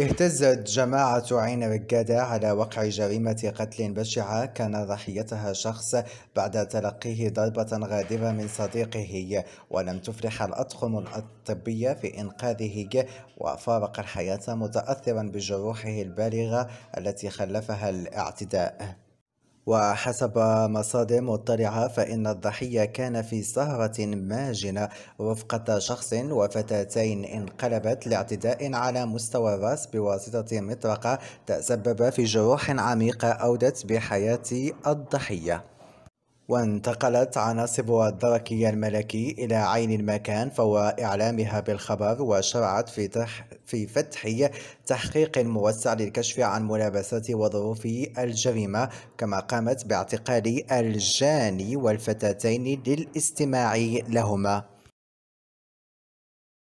اهتزت جماعة عين رقادة على وقع جريمة قتل بشعة كان ضحيتها شخص بعد تلقيه ضربة غادرة من صديقه ولم تفلح الأطقم الطبية في إنقاذه وفارق الحياة متأثرا بجروحه البالغة التي خلفها الاعتداء وحسب مصادر مطلعة فإن الضحية كان في سهرة ماجنة رفقة شخص وفتاتين انقلبت لاعتداء على مستوى الرأس بواسطة مطرقة تسبب في جروح عميقة أودت بحياة الضحية وانتقلت عناصب الدركي الملكي إلى عين المكان فور إعلامها بالخبر وشرعت في, تح في فتح تحقيق موسع للكشف عن ملابسات وظروف الجريمة كما قامت باعتقال الجاني والفتاتين للاستماع لهما